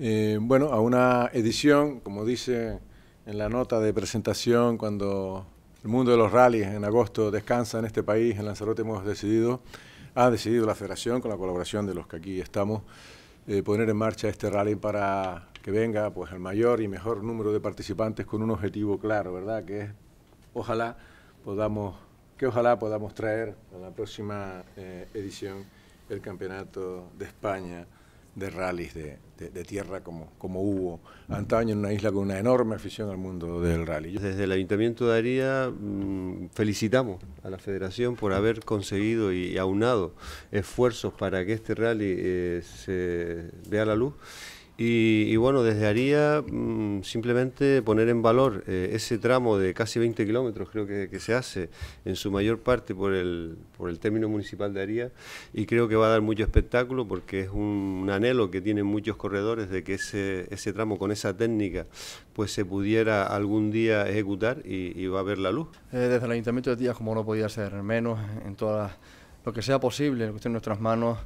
Eh, bueno, a una edición, como dice en la nota de presentación, cuando el mundo de los rallies en agosto descansa en este país, en Lanzarote hemos decidido, ha decidido la federación, con la colaboración de los que aquí estamos, eh, poner en marcha este rally para que venga pues, el mayor y mejor número de participantes con un objetivo claro, ¿verdad? Que es, ojalá podamos, que ojalá podamos traer a la próxima eh, edición el campeonato de España de rallies de, tierra como, como hubo antaño en una isla con una enorme afición al mundo del rally. Desde el Ayuntamiento de Aría mm, felicitamos a la Federación por haber conseguido y aunado esfuerzos para que este rally eh, se vea la luz y, bueno, desde Aría mm, simplemente poner en valor eh, ese tramo de casi 20 kilómetros, creo que, se hace en su mayor parte por el, término municipal de Aría, y creo que va a dar mucho espectáculo porque es un, anhelo que tienen muchos corredores de que ese, ese, tramo con esa técnica pues se pudiera algún día ejecutar y, va a ver la luz. Eh, desde el Ayuntamiento de Tías, como no podía ser menos, en todas lo que sea posible, lo que esté en nuestras manos,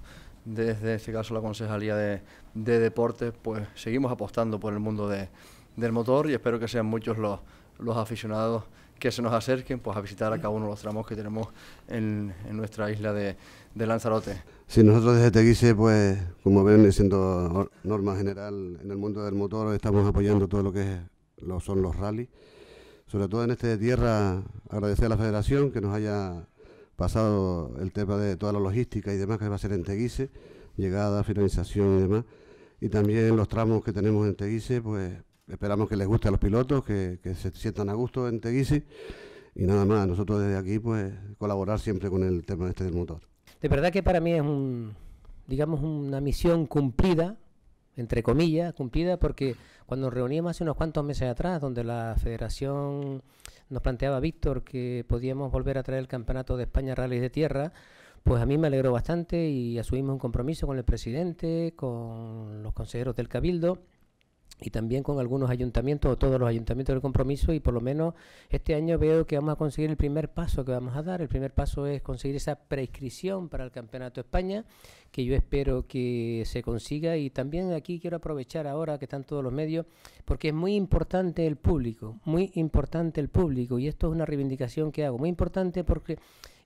desde este caso la Concejalía de, Deportes, pues seguimos apostando por el mundo del motor y espero que sean muchos los, los aficionados que se nos acerquen pues, a visitar a cada uno de los tramos que tenemos en, nuestra isla de, Lanzarote. Sí, nosotros desde Teguise, pues, como ven, siendo norma general en el mundo del motor, estamos apoyando todo lo que lo, son los rallies. Sobre todo en este de tierra, agradecer a la federación que nos haya pasado el tema de toda la logística y demás que va a ser en Teguise, llegada, finalización y demás. Y también los tramos que tenemos en Teguise, pues esperamos que les guste a los pilotos, que, se sientan a gusto en Teguise. Y nada más, nosotros desde aquí, pues colaborar siempre con el tema este del motor. De verdad que para mí es un, digamos, una misión cumplida entre comillas, cumplida, porque cuando nos reuníamos hace unos cuantos meses atrás, donde la federación nos planteaba, Víctor, que podíamos volver a traer el Campeonato de España Rally de Tierra, pues a mí me alegró bastante y asumimos un compromiso con el presidente, con los consejeros del Cabildo y también con algunos ayuntamientos o todos los ayuntamientos del compromiso y por lo menos este año veo que vamos a conseguir el primer paso que vamos a dar. El primer paso es conseguir esa prescripción para el Campeonato España, que yo espero que se consiga y también aquí quiero aprovechar ahora que están todos los medios, porque es muy importante el público, muy importante el público y esto es una reivindicación que hago, muy importante porque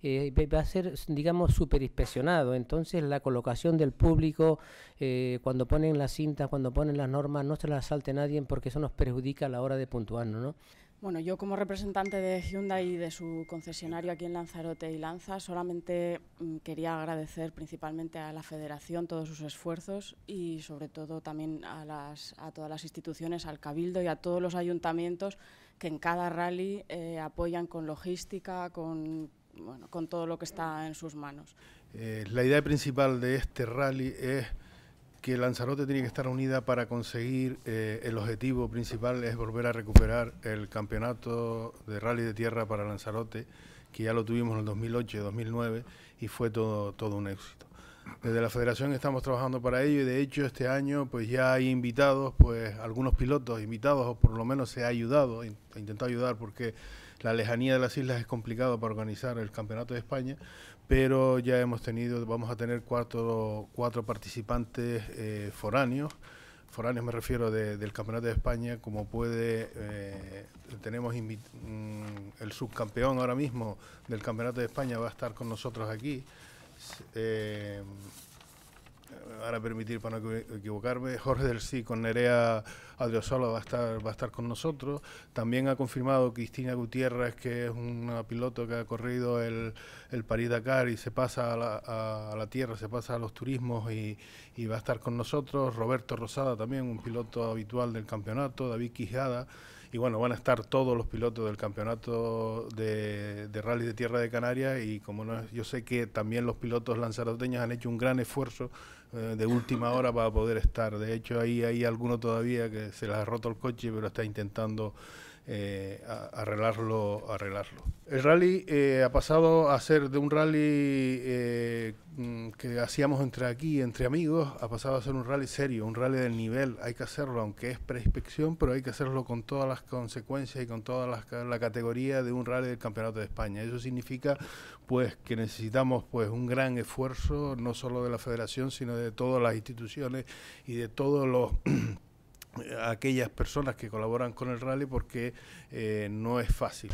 eh, va a ser, digamos, inspeccionado Entonces, la colocación del público, eh, cuando ponen las cintas, cuando ponen las normas, no se las salte nadie porque eso nos perjudica a la hora de puntuarnos, ¿no? Bueno, yo como representante de Hyundai y de su concesionario aquí en Lanzarote y Lanza, solamente mm, quería agradecer principalmente a la Federación todos sus esfuerzos y sobre todo también a, las, a todas las instituciones, al Cabildo y a todos los ayuntamientos que en cada rally eh, apoyan con logística, con bueno, con todo lo que está en sus manos. Eh, la idea principal de este rally es que Lanzarote tiene que estar unida para conseguir eh, el objetivo principal es volver a recuperar el campeonato de rally de tierra para Lanzarote, que ya lo tuvimos en el 2008 2009 y fue todo, todo un éxito. Desde la federación estamos trabajando para ello y de hecho este año pues ya hay invitados, pues algunos pilotos invitados o por lo menos se ha ayudado, ha intentado ayudar porque la lejanía de las islas es complicado para organizar el Campeonato de España, pero ya hemos tenido, vamos a tener cuatro, cuatro participantes eh, foráneos foráneos me refiero del Campeonato de España, como puede, eh, tenemos mm, el subcampeón ahora mismo del Campeonato de España, va a estar con nosotros aquí, eh, permitir para no equivocarme, Jorge del Sí con Nerea Adriosola va a estar va a estar con nosotros. También ha confirmado Cristina Gutiérrez, que es una piloto que ha corrido el, el París Dakar y se pasa a la, tierra, se pasa a los turismos y, y va a estar con nosotros. Roberto Rosada también, un piloto habitual del campeonato, David Quijada. Y bueno, van a estar todos los pilotos del campeonato de, rally de Tierra de Canarias y como no, yo sé que también los pilotos lanzaroteños han hecho un gran esfuerzo eh, de última hora para poder estar. De hecho, ahí hay alguno todavía que se les ha roto el coche, pero está intentando eh, arreglarlo, El rally eh, ha pasado a ser de un rally eh, mm, que hacíamos entre aquí, entre amigos, ha pasado a ser un rally serio, un rally del nivel. Hay que hacerlo, aunque es preinspección, pero hay que hacerlo con todas las consecuencias y con toda la, la categoría de un rally del Campeonato de España. Eso significa pues que necesitamos pues un gran esfuerzo, no solo de la federación, sino de todas las instituciones y de todos los aquellas personas que colaboran con el rally porque eh, no es fácil.